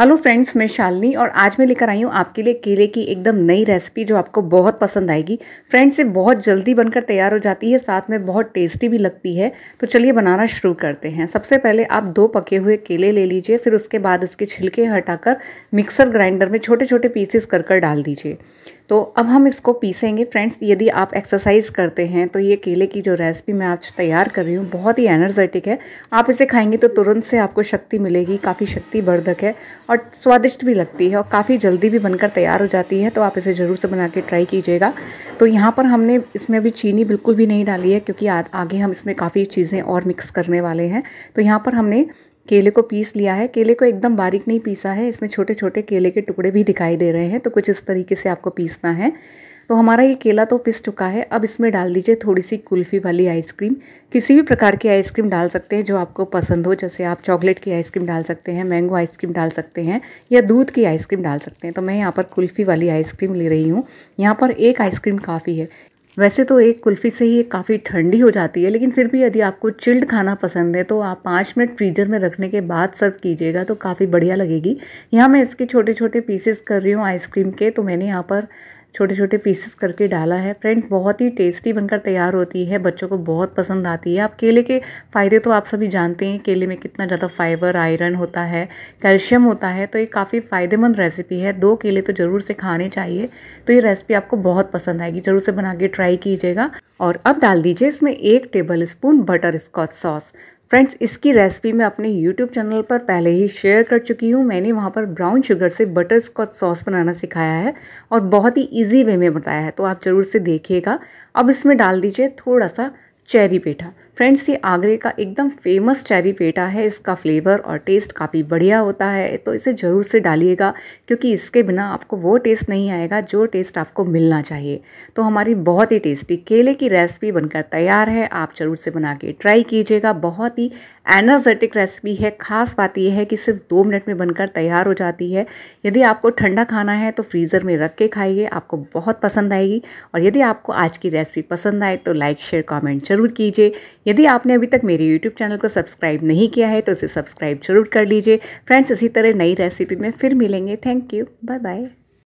hello friends मैं शालिनी और आज मैं लेकर आई हूँ आपके लिए केले की एकदम नई रेसिपी जो आपको बहुत पसंद आएगी फ्रेंड्स ये बहुत जल्दी बनकर तैयार हो जाती है साथ में बहुत टेस्टी भी लगती है तो चलिए बनाना शुरू करते हैं सबसे पहले आप दो पके हुए केले ले लीजिए फिर उसके बाद इसके छिलके हटाकर मिक्सर ग्राइंडर में छोटे छोटे पीसेस कर कर डाल दीजिए तो अब हम इसको पीसेंगे फ्रेंड्स यदि आप एक्सरसाइज करते हैं तो ये केले की जो रेसिपी मैं आज तैयार कर रही हूँ बहुत ही एनर्जेटिक है आप इसे खाएंगे तो तुरंत से आपको शक्ति मिलेगी काफ़ी शक्ति वर्धक है और स्वादिष्ट भी लगती है और काफ़ी जल्दी भी बनकर तैयार हो जाती है तो आप इसे ज़रूर से बना के ट्राई कीजिएगा तो यहाँ पर हमने इसमें अभी चीनी बिल्कुल भी नहीं डाली है क्योंकि आगे हम इसमें काफ़ी चीज़ें और मिक्स करने वाले हैं तो यहाँ पर हमने केले को पीस लिया है केले को एकदम बारीक नहीं पीसा है इसमें छोटे छोटे केले के टुकड़े भी दिखाई दे रहे हैं तो कुछ इस तरीके से आपको पीसना है तो हमारा ये केला तो पिस चुका है अब इसमें डाल दीजिए थोड़ी सी कुल्फ़ी वाली आइसक्रीम किसी भी प्रकार की आइसक्रीम डाल सकते हैं जो आपको पसंद हो जैसे आप चॉकलेट की आइसक्रीम डाल सकते हैं मैंगो आइसक्रीम डाल सकते हैं या दूध की आइसक्रीम डाल सकते हैं तो मैं यहाँ पर कुल्फ़ी वाली आइसक्रीम ले रही हूँ यहाँ पर एक आइसक्रीम काफ़ी है वैसे तो एक कुल्फ़ी से ही काफ़ी ठंडी हो जाती है लेकिन फिर भी यदि आपको चिल्ड खाना पसंद है तो आप पाँच मिनट फ्रीजर में रखने के बाद सर्व कीजिएगा तो काफ़ी बढ़िया लगेगी यहाँ मैं इसके छोटे छोटे पीसेस कर रही हूँ आइसक्रीम के तो मैंने यहाँ पर छोटे छोटे पीसेस करके डाला है फ्रेंड्स बहुत ही टेस्टी बनकर तैयार होती है बच्चों को बहुत पसंद आती है आप केले के फ़ायदे तो आप सभी जानते हैं केले में कितना ज़्यादा फाइबर आयरन होता है कैल्शियम होता है तो ये काफ़ी फ़ायदेमंद रेसिपी है दो केले तो ज़रूर से खाने चाहिए तो ये रेसिपी आपको बहुत पसंद आएगी ज़रूर से बना के ट्राई कीजिएगा और अब डाल दीजिए इसमें एक tablespoon butterscotch sauce friends इसकी रेसिपी मैं अपने यूट्यूब चैनल पर पहले ही शेयर कर चुकी हूँ मैंने वहाँ पर ब्राउन शुगर से बटर स्कॉच सॉस बनाना सिखाया है और बहुत ही इजी वे में बताया है तो आप ज़रूर से देखिएगा अब इसमें डाल दीजिए थोड़ा सा चेरी पेठा फ्रेंड्स ये आगरे का एकदम फेमस चेरी पेटा है इसका फ्लेवर और टेस्ट काफ़ी बढ़िया होता है तो इसे ज़रूर से डालिएगा क्योंकि इसके बिना आपको वो टेस्ट नहीं आएगा जो टेस्ट आपको मिलना चाहिए तो हमारी बहुत ही टेस्टी केले की रेसिपी बनकर तैयार है आप ज़रूर से बना के ट्राई कीजिएगा बहुत ही एनर्जेटिक रेसिपी है खास बात यह है कि सिर्फ दो मिनट में बनकर तैयार हो जाती है यदि आपको ठंडा खाना है तो फ्रीज़र में रख के खाइए आपको बहुत पसंद आएगी और यदि आपको आज की रेसिपी पसंद आए तो लाइक शेयर कमेंट जरूर कीजिए यदि आपने अभी तक मेरे यूट्यूब चैनल को सब्सक्राइब नहीं किया है तो इसे सब्सक्राइब जरूर कर लीजिए फ्रेंड्स इसी तरह नई रेसिपी में फिर मिलेंगे थैंक यू बाय बाय